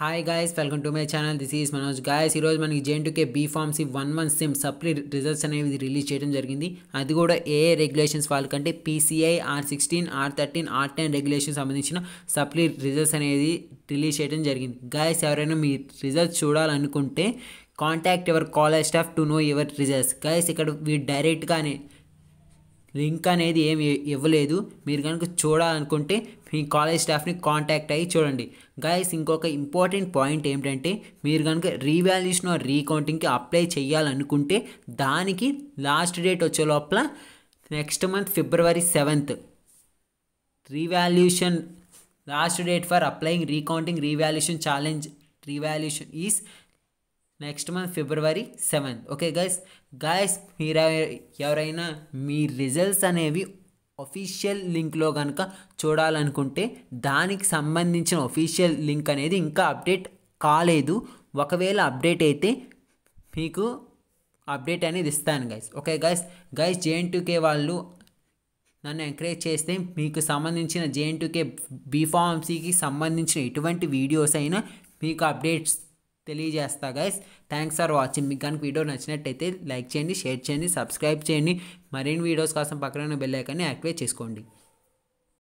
hi guys welcome to my channel this is Manoj guys ఈరోజు మనకి JNTK B C one one sem supply results అనేవి release చేయడం జరిగింది అది కూడా ఏ రెగ్యులేషన్స్ వాళ్ళకంటే PCI R sixteen R thirteen R ten regulation సంబంధించిన సప్లీ రిజల్ట్స్ అనేది రిలీజ్ చేయడం జరిగింది గాయస్ ఎవరైనా మీ రిజల్ట్స్ చూడాలనుకుంటే contact ever college staff to know your results guys ఇక్కడ మీరు డైరెక్ట్గానే లింక్ అనేది ఏమి ఇవ్వలేదు మీరు కనుక చూడాలనుకుంటే మీ కాలేజ్ స్టాఫ్ని కాంటాక్ట్ అయ్యి చూడండి గాయస్ ఇంకొక ఇంపార్టెంట్ పాయింట్ ఏమిటంటే మీరు కనుక రీవాల్యూషన్ ఆర్ రీకౌంటింగ్కి అప్లై చేయాలనుకుంటే దానికి లాస్ట్ డేట్ వచ్చే లోపల next month February seventh revaluation last date for applying recounting revaluation challenge revaluation is next month February seventh okay guys guys మీరు ఎవరైనా మీ రిజల్ట్స్ అనేవి ఒఫీషియల్ లింక్లో కనుక చూడాలనుకుంటే దానికి సంబంధించిన ఒఫీషియల్ లింక్ అనేది ఇంకా అప్డేట్ కాలేదు ఒకవేళ అప్డేట్ అయితే మీకు అప్డేట్ అనేది ఇస్తాను guys okay guys guys JNTK వాళ్ళు నన్ను ఎంకరేజ్ చేస్తే మీకు సంబంధించిన జేఎన్టీకే బీఫార్మసీకి సంబంధించిన ఎటువంటి వీడియోస్ అయినా మీకు అప్డేట్స్ తెలియజేస్తా గైస్ థ్యాంక్స్ ఫర్ వాచింగ్ మీకు కనుక వీడియో నచ్చినట్టయితే లైక్ చేయండి షేర్ చేయండి సబ్స్క్రైబ్ చేయండి మరిన్ని వీడియోస్ కోసం పక్కన బెల్ ఐకాన్ని యాక్టివేట్ చేసుకోండి